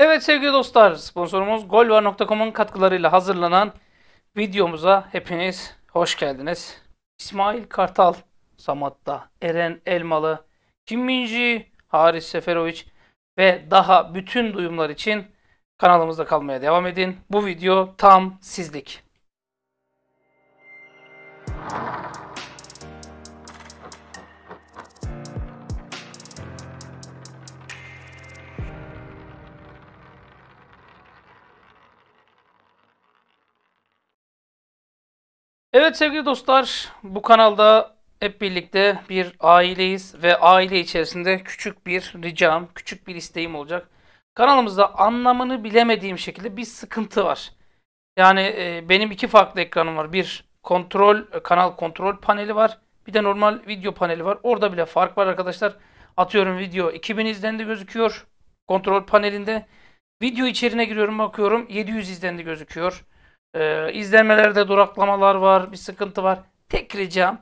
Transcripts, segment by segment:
Evet sevgili dostlar sponsorumuz golvar.com'un katkılarıyla hazırlanan videomuza hepiniz hoş geldiniz. İsmail Kartal, Samat'ta, Eren Elmalı, Kim Minji, Haris Seferovic ve daha bütün duyumlar için kanalımızda kalmaya devam edin. Bu video tam sizlik. Evet sevgili dostlar bu kanalda hep birlikte bir aileyiz ve aile içerisinde küçük bir ricam, küçük bir isteğim olacak. Kanalımızda anlamını bilemediğim şekilde bir sıkıntı var. Yani e, benim iki farklı ekranım var. Bir kontrol e, kanal kontrol paneli var. Bir de normal video paneli var. Orada bile fark var arkadaşlar. Atıyorum video 2000 izlendi gözüküyor kontrol panelinde. Video içeriğine giriyorum bakıyorum 700 izlendi gözüküyor. Ee, izlemelerde duraklamalar var, bir sıkıntı var. Tek ricam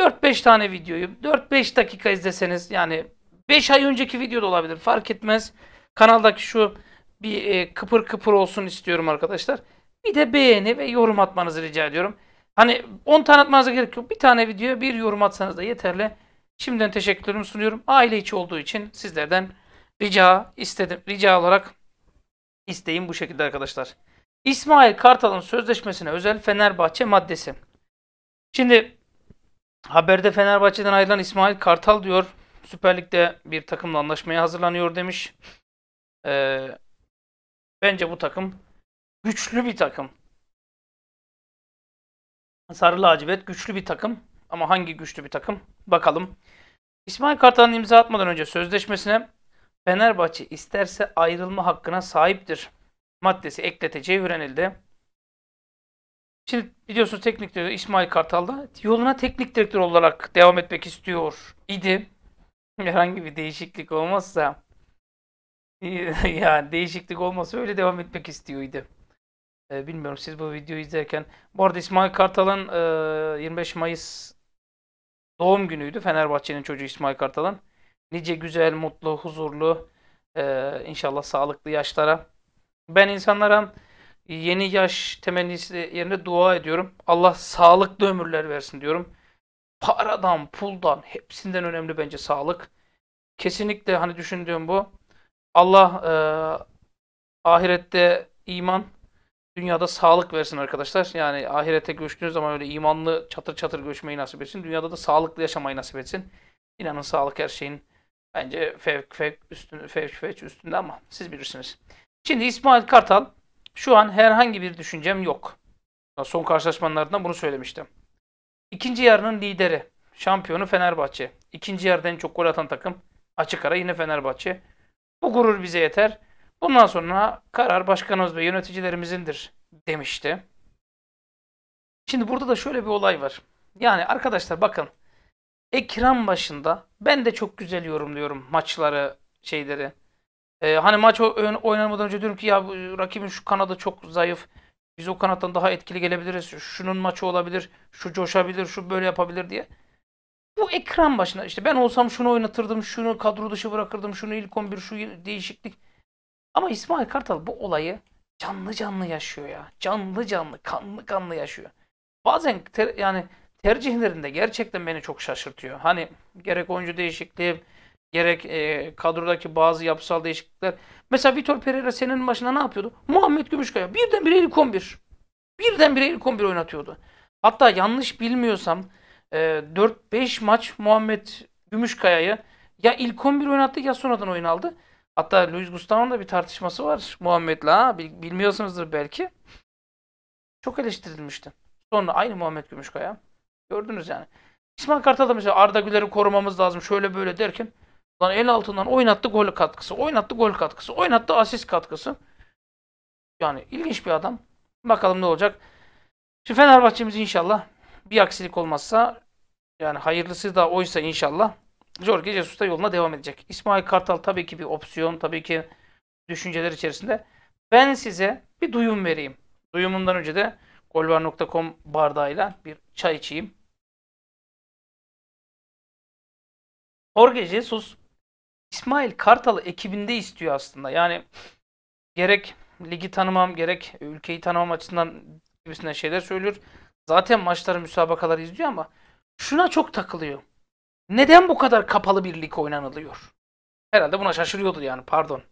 4-5 tane videoyu 4-5 dakika izleseniz yani 5 ay önceki video da olabilir fark etmez. Kanaldaki şu bir e, kıpır kıpır olsun istiyorum arkadaşlar. Bir de beğeni ve yorum atmanızı rica ediyorum. Hani 10 tane atmanıza gerek yok. Bir tane videoya bir yorum atsanız da yeterli. Şimdiden teşekkürlerimi sunuyorum. Aile içi olduğu için sizlerden rica istedim. Rica olarak isteğim bu şekilde arkadaşlar. İsmail Kartal'ın sözleşmesine özel Fenerbahçe maddesi. Şimdi haberde Fenerbahçe'den ayrılan İsmail Kartal diyor. Süper Lig'de bir takımla anlaşmaya hazırlanıyor demiş. Ee, bence bu takım güçlü bir takım. Sarı lacivert güçlü bir takım. Ama hangi güçlü bir takım? Bakalım. İsmail Kartal'ın imza atmadan önce sözleşmesine Fenerbahçe isterse ayrılma hakkına sahiptir maddesi ekleteceği öğrenildi. Şimdi biliyorsunuz teknik direktör İsmail Kartal da yoluna teknik direktör olarak devam etmek istiyor idi. Herhangi bir değişiklik olmazsa yani değişiklik olmasa öyle devam etmek istiyor idi. Ee, bilmiyorum siz bu videoyu izlerken. Bu arada İsmail Kartal'ın e, 25 Mayıs doğum günüydü. Fenerbahçe'nin çocuğu İsmail Kartal'ın. Nice güzel, mutlu, huzurlu, e, inşallah sağlıklı yaşlara ben insanlara yeni yaş temennisi yerine dua ediyorum. Allah sağlıklı ömürler versin diyorum. Paradan, puldan, hepsinden önemli bence sağlık. Kesinlikle hani düşündüğüm bu. Allah e, ahirette iman, dünyada sağlık versin arkadaşlar. Yani ahirete göçtüğünüz zaman öyle imanlı çatır çatır göçmeyi nasip etsin. Dünyada da sağlıklı yaşamayı nasip etsin. İnanın sağlık her şeyin bence fevk fevk üstünde fevk fevk üstünde ama siz bilirsiniz. Şimdi İsmail Kartal şu an herhangi bir düşüncem yok. Son karşılaşmalarından bunu söylemiştim. İkinci yarının lideri, şampiyonu Fenerbahçe. İkinci yarıda en çok gol atan takım açık ara yine Fenerbahçe. Bu gurur bize yeter. Bundan sonra karar başkanımız ve yöneticilerimizindir demişti. Şimdi burada da şöyle bir olay var. Yani arkadaşlar bakın ekran başında ben de çok güzel yorumluyorum maçları, şeyleri. E, hani maç oynanmadan önce diyorum ki ya rakibin şu kanadı çok zayıf. Biz o kanattan daha etkili gelebiliriz. Şunun maçı olabilir. Şu coşabilir. Şu böyle yapabilir diye. Bu ekran başına işte ben olsam şunu oynatırdım. Şunu kadro dışı bırakırdım. Şunu ilk 11 şu değişiklik. Ama İsmail Kartal bu olayı canlı canlı yaşıyor ya. Canlı canlı, kanlı kanlı yaşıyor. Bazen ter, yani tercihlerinde gerçekten beni çok şaşırtıyor. Hani gerek oyuncu değişikliği, gerek e, kadrodaki bazı yapısal değişiklikler. Mesela Vitor Pereira senin başına ne yapıyordu? Muhammed Gümüşkaya birdenbire ilk 11. Birdenbire ilk 11 oynatıyordu. Hatta yanlış bilmiyorsam e, 4-5 maç Muhammed Gümüşkaya'yı ya ilk 11 oynattı ya sonradan oyun aldı. Hatta Luis Gustavo'nun da bir tartışması var Muhammed'le ha. Bilmiyorsunuzdur belki. Çok eleştirilmişti. Sonra aynı Muhammed Gümüşkaya. Gördünüz yani. İsmail Kartal da mesela Arda Güler'i korumamız lazım şöyle böyle derken Lan el altından oynattı gol katkısı, oynattı gol katkısı, oynattı asist katkısı. Yani ilginç bir adam. Bakalım ne olacak. Şimdi Fenerbahçe'miz inşallah bir aksilik olmazsa yani hayırlısı da oysa inşallah Jorge Jesus da yoluna devam edecek. İsmail Kartal tabii ki bir opsiyon, tabii ki düşünceler içerisinde. Ben size bir duyum vereyim. Duyumundan önce de golvar.com bardağıyla bir çay içeyim. Jorge Jesus İsmail Kartal ekibinde istiyor aslında. Yani gerek ligi tanımam gerek ülkeyi tanımam açısından gibisinden şeyler söylüyor. Zaten maçları müsabakaları izliyor ama şuna çok takılıyor. Neden bu kadar kapalı bir lig oynanılıyor? Herhalde buna şaşırıyordu yani pardon.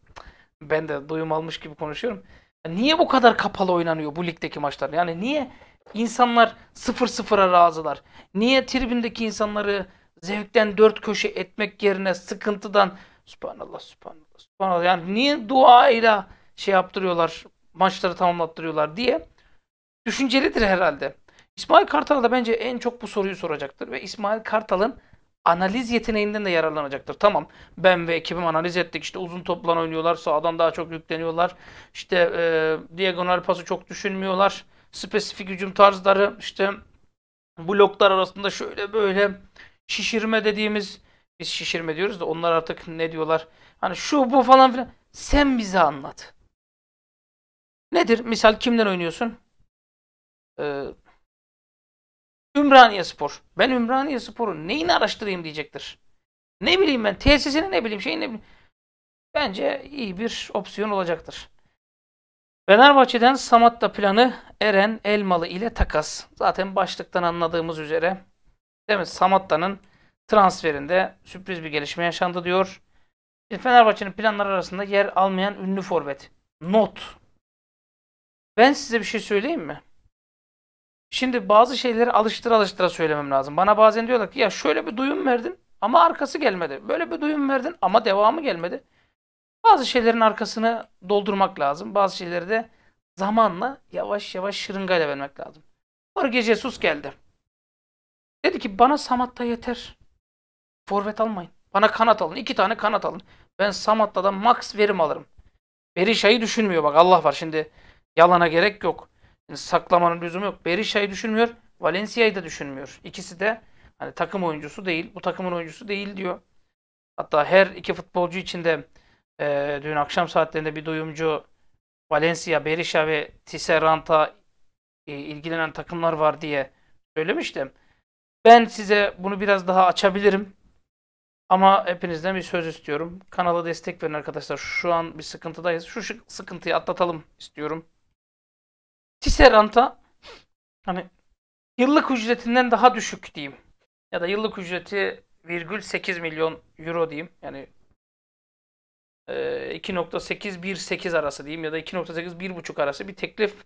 Ben de duyum almış gibi konuşuyorum. Niye bu kadar kapalı oynanıyor bu ligdeki maçlar? Yani niye insanlar sıfır sıfır'a razılar? Niye tribündeki insanları zevkten dört köşe etmek yerine sıkıntıdan Subhanallah, Subhanallah, Subhanallah. Yani niye dua ile şey yaptırıyorlar, maçları tamamlattırıyorlar diye düşüncelidir herhalde. İsmail Kartal da bence en çok bu soruyu soracaktır ve İsmail Kartal'ın analiz yeteneğinden de yararlanacaktır. Tamam ben ve ekibim analiz ettik. İşte uzun toplan oynuyorlar. Sağdan daha çok yükleniyorlar. İşte e, diagonal pası çok düşünmüyorlar. Spesifik hücum tarzları işte bloklar arasında şöyle böyle şişirme dediğimiz biz şişirme diyoruz da onlar artık ne diyorlar? Hani şu bu falan filan. Sen bize anlat. Nedir? Misal kimden oynuyorsun? Ee, Ümraniye Spor. Ben Ümraniye Spor'un neyini araştırayım diyecektir. Ne bileyim ben tesisini ne bileyim şeyini ne bileyim. Bence iyi bir opsiyon olacaktır. Fenerbahçe'den Samatta planı Eren Elmalı ile takas. Zaten başlıktan anladığımız üzere Değil mi? Samatta'nın transferinde sürpriz bir gelişme yaşandı diyor. Fenerbahçe'nin planları arasında yer almayan ünlü forvet. Not. Ben size bir şey söyleyeyim mi? Şimdi bazı şeyleri alıştıra alıştıra söylemem lazım. Bana bazen diyorlar ki ya şöyle bir duyum verdin ama arkası gelmedi. Böyle bir duyum verdin ama devamı gelmedi. Bazı şeylerin arkasını doldurmak lazım. Bazı şeyleri de zamanla yavaş yavaş şırıngayla vermek lazım. Jorge sus geldi. Dedi ki bana Samat'ta yeter. Forvet almayın. Bana kanat alın. iki tane kanat alın. Ben Samat'ta da max verim alırım. Berisha'yı düşünmüyor bak Allah var şimdi. Yalana gerek yok. Şimdi saklamanın lüzumu yok. Berisha'yı düşünmüyor. Valencia'yı da düşünmüyor. İkisi de hani takım oyuncusu değil. Bu takımın oyuncusu değil diyor. Hatta her iki futbolcu içinde e, dün akşam saatlerinde bir duyumcu Valencia, Berisha ve Tisserant'a e, ilgilenen takımlar var diye söylemiştim. Ben size bunu biraz daha açabilirim. Ama hepinizden bir söz istiyorum. Kanala destek verin arkadaşlar. Şu an bir sıkıntıdayız. Şu sıkıntıyı atlatalım istiyorum. Tisserant'a hani yıllık ücretinden daha düşük diyeyim. Ya da yıllık ücreti virgül 8 milyon euro diyeyim. Yani 2.818 e, arası diyeyim ya da 2.8 1.5 arası bir teklif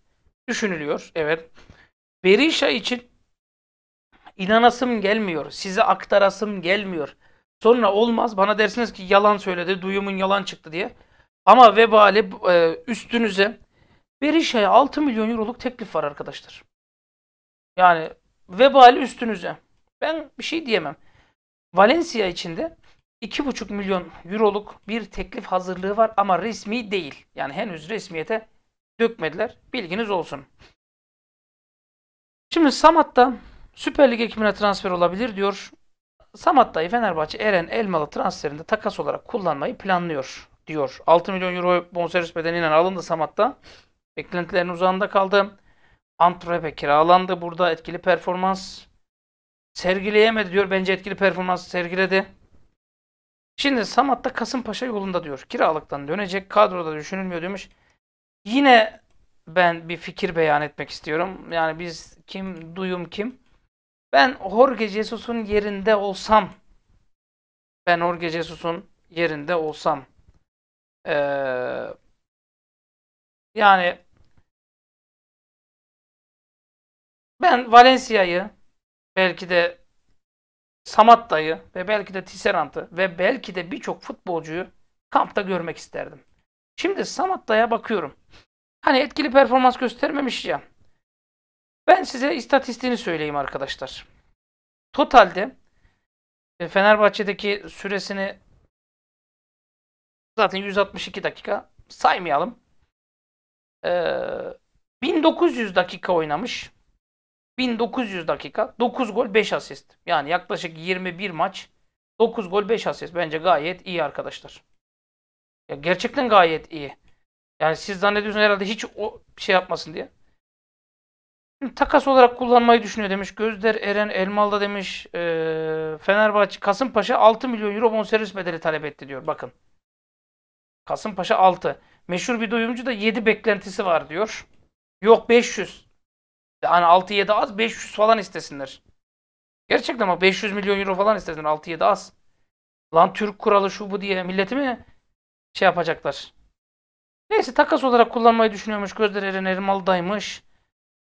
düşünülüyor. Evet. Berisha için inanasım gelmiyor. Size aktarasım gelmiyor. Sonra olmaz bana dersiniz ki yalan söyledi, duyumun yalan çıktı diye. Ama vebali e, üstünüze Berişe'ye 6 milyon euroluk teklif var arkadaşlar. Yani vebali üstünüze. Ben bir şey diyemem. Valencia içinde 2,5 milyon euroluk bir teklif hazırlığı var ama resmi değil. Yani henüz resmiyete dökmediler. Bilginiz olsun. Şimdi Samat'ta Süper Lig'e kimine transfer olabilir diyor. Samat dayı Fenerbahçe Eren Elmalı transferinde takas olarak kullanmayı planlıyor diyor. 6 milyon euro bonservis bedeniyle alındı Samat'ta. Beklentilerin uzağında kaldı. Antwerp'e kiralandı. Burada etkili performans sergileyemedi diyor. Bence etkili performans sergiledi. Şimdi Samat'ta Kasımpaşa yolunda diyor. Kiralıktan dönecek. Kadroda düşünülmüyor demiş. Yine ben bir fikir beyan etmek istiyorum. Yani biz kim, duyum kim? Ben Jorge Jesus'un yerinde olsam ben Jorge Jesus'un yerinde olsam ee, yani ben Valencia'yı belki de Samatta'yı ve belki de Tisserant'ı ve belki de birçok futbolcuyu kampta görmek isterdim. Şimdi Samatta'ya bakıyorum. Hani etkili performans göstermemiş ya. Ben size istatistiğini söyleyeyim arkadaşlar. Totalde e, Fenerbahçe'deki süresini zaten 162 dakika saymayalım. Ee, 1900 dakika oynamış. 1900 dakika 9 gol 5 asist. Yani yaklaşık 21 maç 9 gol 5 asist. Bence gayet iyi arkadaşlar. Ya gerçekten gayet iyi. Yani siz zannediyorsunuz herhalde hiç o şey yapmasın diye takas olarak kullanmayı düşünüyor demiş. Gözder Eren Elmalı'da demiş. E, Fenerbahçe Kasımpaşa 6 milyon euro bonservis bedeli talep etti diyor. Bakın. Kasımpaşa 6. Meşhur bir duyumcu da 7 beklentisi var diyor. Yok 500. Yani 6-7 az 500 falan istesinler. Gerçekten ama 500 milyon euro falan istesinler 6-7 az. Lan Türk kuralı şu bu diye milleti mi şey yapacaklar? Neyse takas olarak kullanmayı düşünüyormuş. Gözler Eren Elmalı'daymış.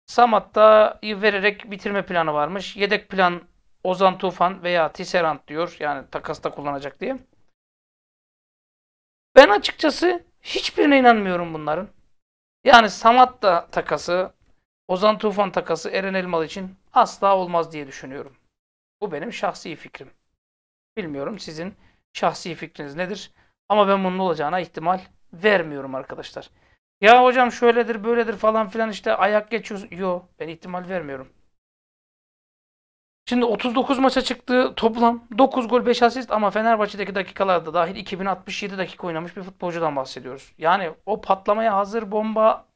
Samat'ta vererek bitirme planı varmış. Yedek plan Ozan Tufan veya Tisserant diyor. Yani takasta kullanacak diye. Ben açıkçası hiçbirine inanmıyorum bunların. Yani Samatta takası, Ozan Tufan takası Eren Elmalı için asla olmaz diye düşünüyorum. Bu benim şahsi fikrim. Bilmiyorum sizin şahsi fikriniz nedir? Ama ben bunun olacağına ihtimal vermiyorum arkadaşlar. Ya hocam şöyledir böyledir falan filan işte ayak geçiyor. Yo ben ihtimal vermiyorum. Şimdi 39 maça çıktığı toplam 9 gol 5 asist ama Fenerbahçe'deki dakikalarda dahil 2067 dakika oynamış bir futbolcudan bahsediyoruz. Yani o patlamaya hazır bomba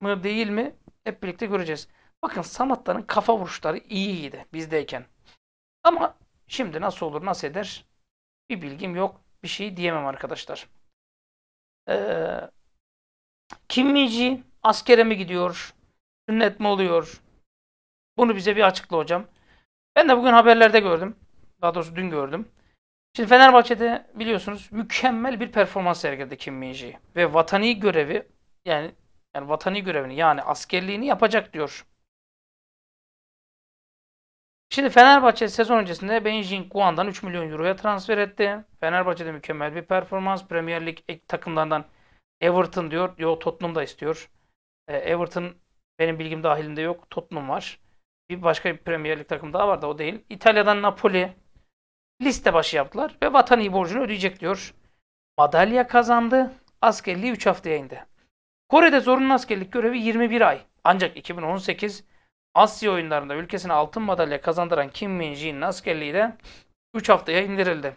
mı değil mi hep birlikte göreceğiz. Bakın Samatta'nın kafa vuruşları iyiydi bizdeyken. Ama şimdi nasıl olur nasıl eder bir bilgim yok bir şey diyemem arkadaşlar. Ee, Kimmici askere mi gidiyor? Sünnet mi oluyor? Bunu bize bir açıkla hocam. Ben de bugün haberlerde gördüm. Daha doğrusu dün gördüm. Şimdi Fenerbahçe'de biliyorsunuz mükemmel bir performans sergiledi Kim Minji. Ve vatani görevi yani yani vatani görevini yani askerliğini yapacak diyor. Şimdi Fenerbahçe sezon öncesinde Beijing Guan'dan 3 milyon euroya transfer etti. Fenerbahçe'de mükemmel bir performans. Premier Lig takımlarından Everton diyor. Yo Tottenham da istiyor. E, Everton benim bilgim dahilinde yok. Tottenham var. Bir başka bir Premier Lig takım daha var da o değil. İtalya'dan Napoli liste başı yaptılar ve vatani borcunu ödeyecek diyor. Madalya kazandı. Askerliği 3 haftaya indi. Kore'de zorunlu askerlik görevi 21 ay. Ancak 2018 Asya oyunlarında ülkesine altın madalya kazandıran Kim min jinin askerliği de 3 haftaya indirildi.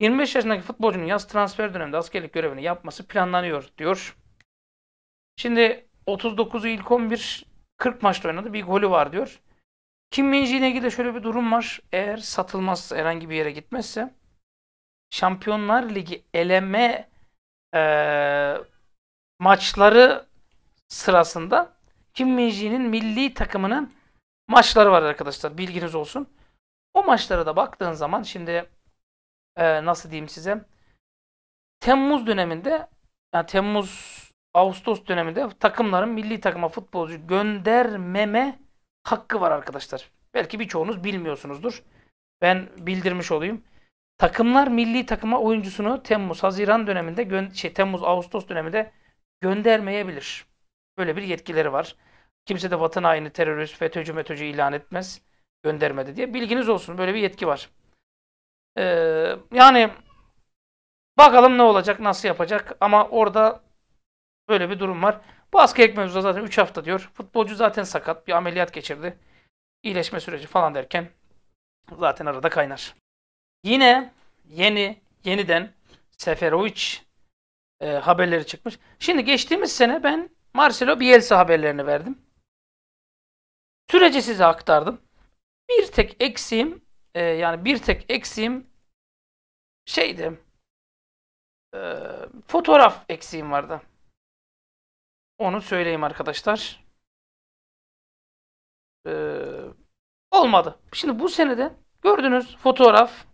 25 yaşındaki futbolcunun yaz transfer döneminde askerlik görevini yapması planlanıyor diyor. Şimdi 39'u ilk 11 40 maçta oynadı. Bir golü var diyor. Kim Minji ilgili de şöyle bir durum var. Eğer satılmazsa herhangi bir yere gitmezse Şampiyonlar Ligi eleme e, maçları sırasında Kim Minji'nin milli takımının maçları var arkadaşlar. Bilginiz olsun. O maçlara da baktığın zaman şimdi e, nasıl diyeyim size Temmuz döneminde yani Temmuz Ağustos döneminde takımların milli takıma futbolcu göndermeme hakkı var arkadaşlar. Belki birçoğunuz bilmiyorsunuzdur. Ben bildirmiş olayım. Takımlar milli takıma oyuncusunu Temmuz Haziran döneminde şey Temmuz Ağustos döneminde göndermeyebilir. Böyle bir yetkileri var. Kimse de vatan haini, terörist, FETÖ'cü, METÖ'cü ilan etmez göndermedi diye. Bilginiz olsun böyle bir yetki var. Ee, yani bakalım ne olacak, nasıl yapacak ama orada böyle bir durum var. Bu asker ekmemizde zaten 3 hafta diyor. Futbolcu zaten sakat, bir ameliyat geçirdi. İyileşme süreci falan derken zaten arada kaynar. Yine yeni, yeniden Seferovic e, haberleri çıkmış. Şimdi geçtiğimiz sene ben Marcelo Bielsa haberlerini verdim. Süreci size aktardım. Bir tek eksiğim e, yani bir tek eksiğim şeydi e, fotoğraf eksiğim vardı. Onu söyleyeyim arkadaşlar. E, olmadı. Şimdi bu senede gördünüz fotoğraf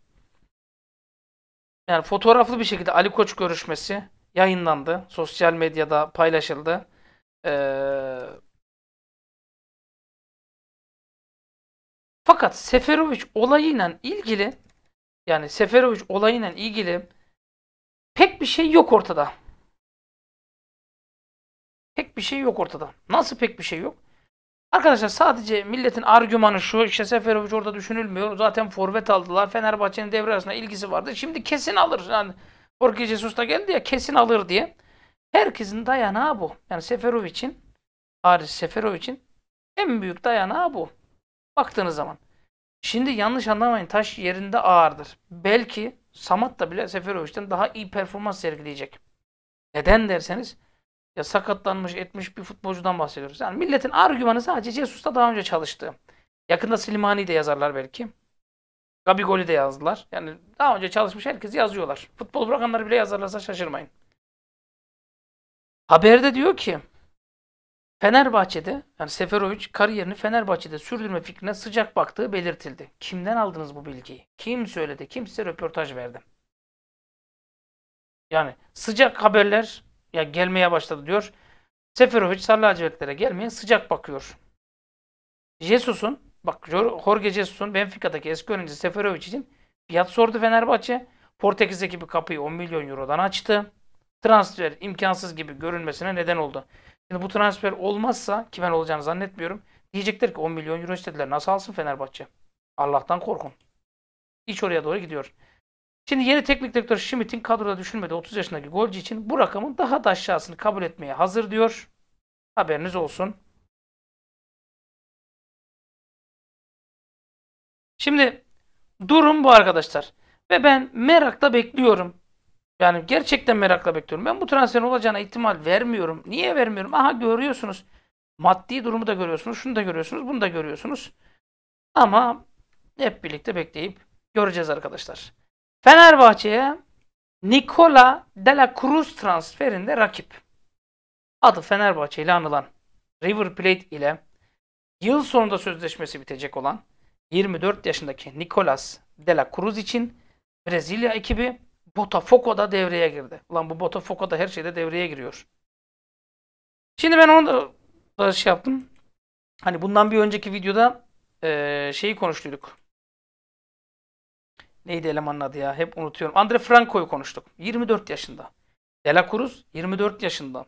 yani fotoğraflı bir şekilde Ali Koç görüşmesi yayınlandı. Sosyal medyada paylaşıldı. Ee, fakat Seferovic olayıyla ilgili yani Seferovic olayıyla ilgili pek bir şey yok ortada. Pek bir şey yok ortada. Nasıl pek bir şey yok? Arkadaşlar sadece milletin argümanı şu işte Seferovic orada düşünülmüyor. Zaten forvet aldılar. Fenerbahçe'nin devre arasında ilgisi vardı. Şimdi kesin alır. Yani Jorge Jesus da geldi ya kesin alır diye. Herkesin dayanağı bu. Yani Seferovic'in Aris Seferovic'in en büyük dayanağı bu. Baktığınız zaman. Şimdi yanlış anlamayın taş yerinde ağırdır. Belki Samat da bile Seferovic'den daha iyi performans sergileyecek. Neden derseniz ya sakatlanmış etmiş bir futbolcudan bahsediyoruz. Yani milletin argümanı sadece Jesus'ta daha önce çalıştı. Yakında Silimani de yazarlar belki. Gabigol'i de yazdılar. Yani daha önce çalışmış herkesi yazıyorlar. Futbol bırakanları bile yazarlarsa şaşırmayın. Haberde diyor ki Fenerbahçe'de yani Seferovic kariyerini Fenerbahçe'de sürdürme fikrine sıcak baktığı belirtildi. Kimden aldınız bu bilgiyi? Kim söyledi? Kim size röportaj verdi? Yani sıcak haberler ya gelmeye başladı diyor. Seferovic sarı lacivertlere gelmeye sıcak bakıyor. Jesus'un bak Jorge Jesus'un Benfica'daki eski oyuncu Seferovic için fiyat sordu Fenerbahçe. Portekiz ekibi kapıyı 10 milyon eurodan açtı. Transfer imkansız gibi görünmesine neden oldu. Şimdi bu transfer olmazsa ki ben olacağını zannetmiyorum. Diyecekler ki 10 milyon euro istediler. Nasıl alsın Fenerbahçe? Allah'tan korkun. İç oraya doğru gidiyor. Şimdi yeni teknik direktör Schmidt'in kadroda düşünmedi 30 yaşındaki golcü için bu rakamın daha da aşağısını kabul etmeye hazır diyor. Haberiniz olsun. Şimdi durum bu arkadaşlar. Ve ben merakla bekliyorum. Yani gerçekten merakla bekliyorum. Ben bu transferin olacağına ihtimal vermiyorum. Niye vermiyorum? Aha görüyorsunuz. Maddi durumu da görüyorsunuz. Şunu da görüyorsunuz. Bunu da görüyorsunuz. Ama hep birlikte bekleyip göreceğiz arkadaşlar. Fenerbahçe'ye Nikola de la Cruz transferinde rakip. Adı Fenerbahçe ile anılan River Plate ile yıl sonunda sözleşmesi bitecek olan 24 yaşındaki Nicolas de la Cruz için Brezilya ekibi Botafogo da devreye girdi. Ulan bu Botafogo da her şeyde devreye giriyor. Şimdi ben onu da, da şey yaptım. Hani bundan bir önceki videoda e, şeyi konuştuyduk. Neydi elemanın adı ya? Hep unutuyorum. Andre Franco'yu konuştuk. 24 yaşında. De Cruz 24 yaşında.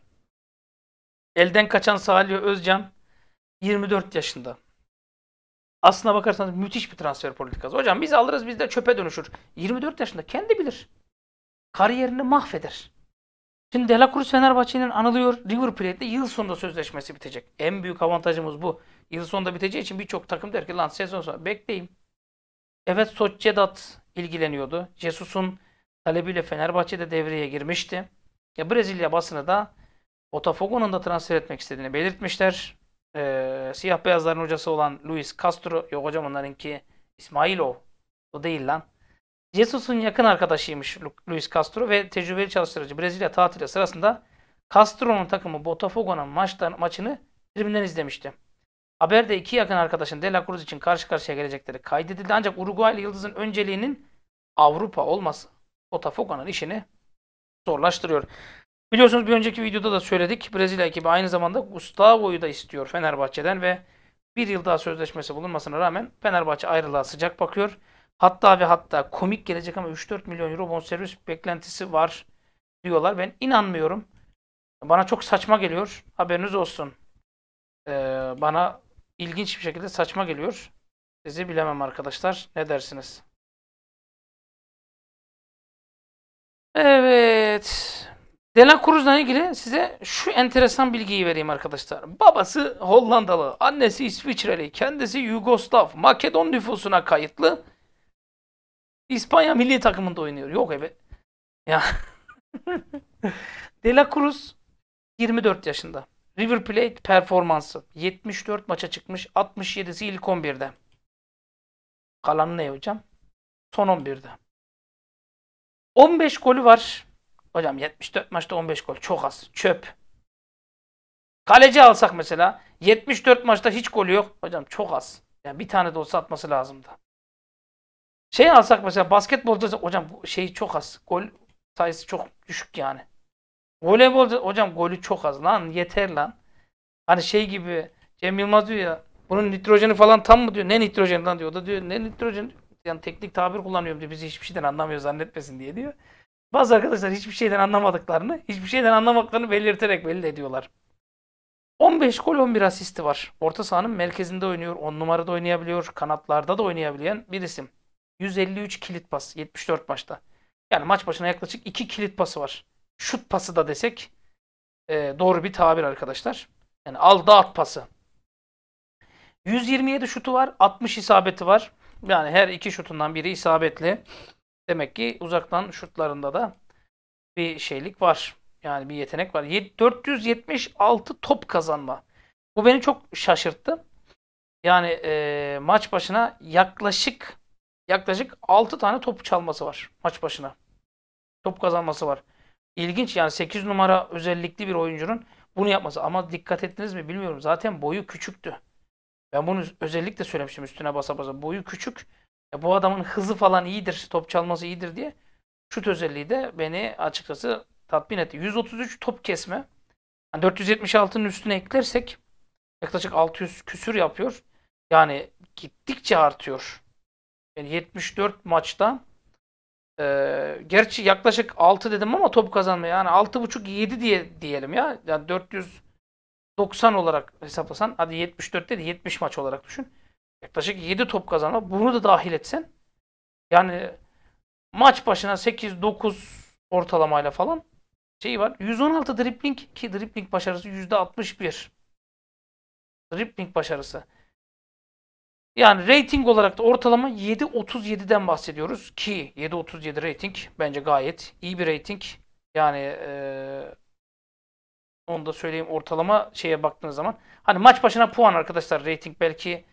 Elden kaçan Salih Özcan 24 yaşında. Aslına bakarsanız müthiş bir transfer politikası. Hocam biz alırız biz de çöpe dönüşür. 24 yaşında kendi bilir kariyerini mahveder. Şimdi Delacruz Fenerbahçe'nin anılıyor. River Plate'de yıl sonunda sözleşmesi bitecek. En büyük avantajımız bu. Yıl sonunda biteceği için birçok takım der ki lan sezon sonu bekleyeyim. Evet Soccedat ilgileniyordu. Jesus'un talebiyle Fenerbahçe'de devreye girmişti. Ya Brezilya basını da Botafogo'nun da transfer etmek istediğini belirtmişler. Ee, siyah beyazların hocası olan Luis Castro, yok hocam onlarınki İsmailov. O değil lan. Jesus'un yakın arkadaşıymış Luis Castro ve tecrübeli çalıştırıcı Brezilya tatili sırasında Castro'nun takımı Botafogo'nun maçtan maçını tribünden izlemişti. Haberde iki yakın arkadaşın De La Cruz için karşı karşıya gelecekleri kaydedildi ancak Uruguaylı Yıldız'ın önceliğinin Avrupa olması Botafogo'nun işini zorlaştırıyor. Biliyorsunuz bir önceki videoda da söyledik. Brezilya ekibi aynı zamanda Gustavo'yu da istiyor Fenerbahçe'den ve bir yıl daha sözleşmesi bulunmasına rağmen Fenerbahçe ayrılığa sıcak bakıyor. Hatta ve hatta komik gelecek ama 3-4 milyon euro bonservis beklentisi var diyorlar. Ben inanmıyorum. Bana çok saçma geliyor. Haberiniz olsun. Ee, bana ilginç bir şekilde saçma geliyor. Sizi bilemem arkadaşlar. Ne dersiniz? Evet. Dela Cruz'la ilgili size şu enteresan bilgiyi vereyim arkadaşlar. Babası Hollandalı, annesi İsviçreli, kendisi Yugoslav, Makedon nüfusuna kayıtlı. İspanya milli takımında oynuyor. Yok evet. Ya. De La Cruz 24 yaşında. River Plate performansı 74 maça çıkmış. 67'si ilk 11'de. Kalan ne hocam? Son 11'de. 15 golü var. Hocam 74 maçta 15 gol çok az. Çöp. Kaleci alsak mesela 74 maçta hiç golü yok. Hocam çok az. Yani bir tane de olsa atması lazımdı. Şey alsak mesela basketbolda hocam şeyi çok az. Gol sayısı çok düşük yani. Voleybolda hocam golü çok az. Lan yeter lan. Hani şey gibi Cem Yılmaz diyor ya bunun nitrojeni falan tam mı diyor. Ne nitrojeni lan diyor. O da diyor ne nitrojen yani teknik tabir kullanıyorum diyor. Bizi hiçbir şeyden anlamıyor zannetmesin diye diyor. Bazı arkadaşlar hiçbir şeyden anlamadıklarını, hiçbir şeyden anlamadıklarını belirterek belli ediyorlar. 15 gol 11 asisti var. Orta sahanın merkezinde oynuyor. 10 numarada oynayabiliyor. Kanatlarda da oynayabilen bir isim. 153 kilit pas 74 maçta. Yani maç başına yaklaşık 2 kilit pası var. Şut pası da desek e, doğru bir tabir arkadaşlar. Yani al dağıt pası. 127 şutu var. 60 isabeti var. Yani her iki şutundan biri isabetli. Demek ki uzaktan şutlarında da bir şeylik var. Yani bir yetenek var. 476 top kazanma. Bu beni çok şaşırttı. Yani e, maç başına yaklaşık yaklaşık 6 tane top çalması var maç başına. Top kazanması var. İlginç yani 8 numara özellikli bir oyuncunun bunu yapması. Ama dikkat ettiniz mi bilmiyorum. Zaten boyu küçüktü. Ben bunu özellikle söylemiştim üstüne basa basa. Boyu küçük. Ya bu adamın hızı falan iyidir. Top çalması iyidir diye. Şut özelliği de beni açıkçası tatmin etti. 133 top kesme. Yani 476'nın üstüne eklersek yaklaşık 600 küsür yapıyor. Yani gittikçe artıyor. Yani 74 maçta e, gerçi yaklaşık 6 dedim ama top kazanma yani 6.5 7 diye diyelim ya. Yani 490 olarak hesaplasan hadi 74 dedi 70 maç olarak düşün. Yaklaşık 7 top kazanma. Bunu da dahil etsen yani maç başına 8 9 ortalamayla falan şey var. 116 dribbling ki dribbling başarısı %61. dribbling başarısı. Yani rating olarak da ortalama 7.37'den bahsediyoruz ki 7.37 rating bence gayet iyi bir rating. Yani e, onu da söyleyeyim ortalama şeye baktığınız zaman. Hani maç başına puan arkadaşlar rating belki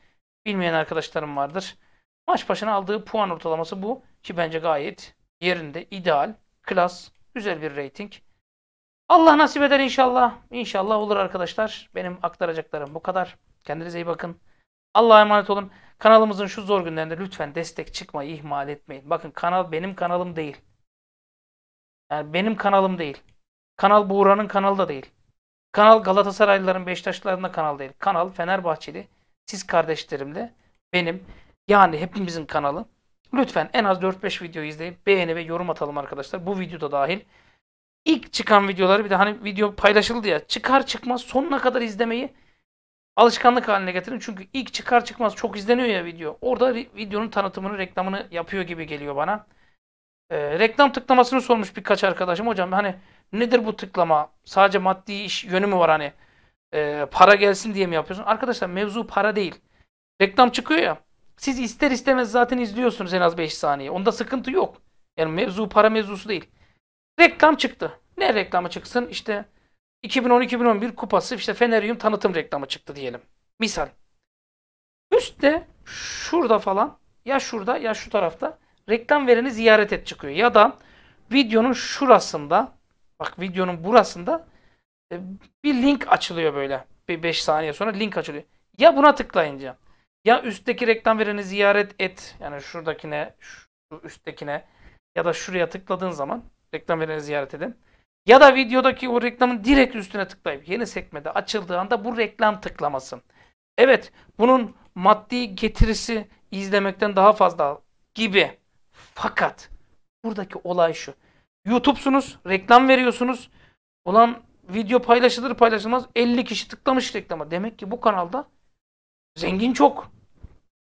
bilmeyen arkadaşlarım vardır. Maç başına aldığı puan ortalaması bu ki bence gayet yerinde ideal, klas, güzel bir rating. Allah nasip eder inşallah. İnşallah olur arkadaşlar. Benim aktaracaklarım bu kadar. Kendinize iyi bakın. Allah'a emanet olun. Kanalımızın şu zor günlerinde lütfen destek çıkmayı ihmal etmeyin. Bakın kanal benim kanalım değil. Yani benim kanalım değil. Kanal Buğra'nın kanalı da değil. Kanal Galatasaraylıların, Beşiktaşlıların da kanal değil. Kanal Fenerbahçeli, siz kardeşlerimle, benim yani hepimizin kanalı. Lütfen en az 4-5 video izleyip beğeni ve yorum atalım arkadaşlar. Bu videoda dahil. İlk çıkan videoları bir de hani video paylaşıldı ya çıkar çıkmaz sonuna kadar izlemeyi Alışkanlık haline getirin. Çünkü ilk çıkar çıkmaz çok izleniyor ya video. Orada videonun tanıtımını, reklamını yapıyor gibi geliyor bana. E, reklam tıklamasını sormuş birkaç arkadaşım. Hocam hani nedir bu tıklama? Sadece maddi iş yönü mü var hani? E, para gelsin diye mi yapıyorsun? Arkadaşlar mevzu para değil. Reklam çıkıyor ya. Siz ister istemez zaten izliyorsunuz en az 5 saniye. Onda sıkıntı yok. Yani mevzu para mevzusu değil. Reklam çıktı. Ne reklamı çıksın? İşte 2010-2011 kupası işte Fenerium tanıtım reklamı çıktı diyelim. Misal. Üstte şurada falan ya şurada ya şu tarafta reklam vereni ziyaret et çıkıyor. Ya da videonun şurasında bak videonun burasında e, bir link açılıyor böyle. Bir 5 saniye sonra link açılıyor. Ya buna tıklayınca ya üstteki reklam vereni ziyaret et yani şuradakine şu üsttekine ya da şuraya tıkladığın zaman reklam vereni ziyaret edin. Ya da videodaki o reklamın direkt üstüne tıklayıp yeni sekmede açıldığı anda bu reklam tıklamasın. Evet bunun maddi getirisi izlemekten daha fazla gibi. Fakat buradaki olay şu. YouTube'sunuz, reklam veriyorsunuz. Ulan video paylaşılır paylaşılmaz 50 kişi tıklamış reklama. Demek ki bu kanalda zengin çok.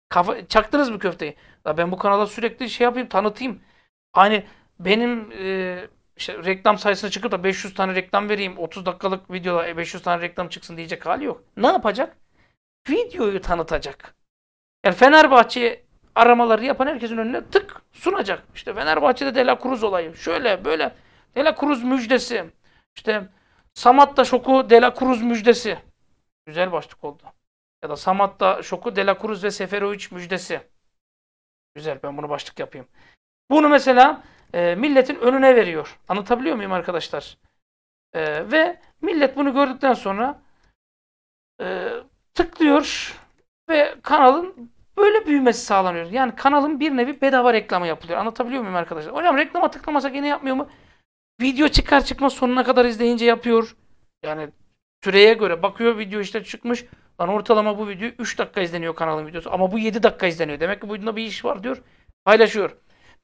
Kafa, çaktınız mı köfteyi? Ya ben bu kanalda sürekli şey yapayım, tanıtayım. Hani benim e, işte reklam sayısına çıkıp da 500 tane reklam vereyim 30 dakikalık videoda 500 e, tane reklam çıksın diyecek hali yok. Ne yapacak? Videoyu tanıtacak. Yani Fenerbahçe aramaları yapan herkesin önüne tık sunacak. İşte Fenerbahçe'de Dela Cruz olayı. Şöyle böyle Dela Cruz müjdesi. İşte Samatta şoku Dela Cruz müjdesi. Güzel başlık oldu. Ya da Samatta şoku Dela Cruz ve Seferovic müjdesi. Güzel ben bunu başlık yapayım. Bunu mesela e, milletin önüne veriyor. Anlatabiliyor muyum arkadaşlar? E, ve millet bunu gördükten sonra e, tıklıyor ve kanalın böyle büyümesi sağlanıyor. Yani kanalın bir nevi bedava reklamı yapılıyor. Anlatabiliyor muyum arkadaşlar? Hocam reklama tıklamasak yine yapmıyor mu? Video çıkar çıkmaz sonuna kadar izleyince yapıyor. Yani süreye göre bakıyor video işte çıkmış. Lan ortalama bu video 3 dakika izleniyor kanalın videosu ama bu 7 dakika izleniyor. Demek ki bu videoda bir iş var diyor. Paylaşıyor.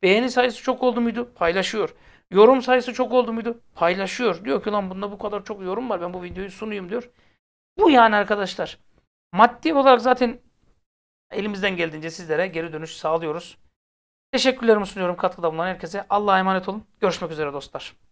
Beğeni sayısı çok oldu muydu? Paylaşıyor. Yorum sayısı çok oldu muydu? Paylaşıyor. Diyor ki lan bunda bu kadar çok yorum var. Ben bu videoyu sunayım diyor. Bu yani arkadaşlar. Maddi olarak zaten elimizden geldiğince sizlere geri dönüş sağlıyoruz. Teşekkürlerimi sunuyorum katkıda bulunan herkese. Allah'a emanet olun. Görüşmek üzere dostlar.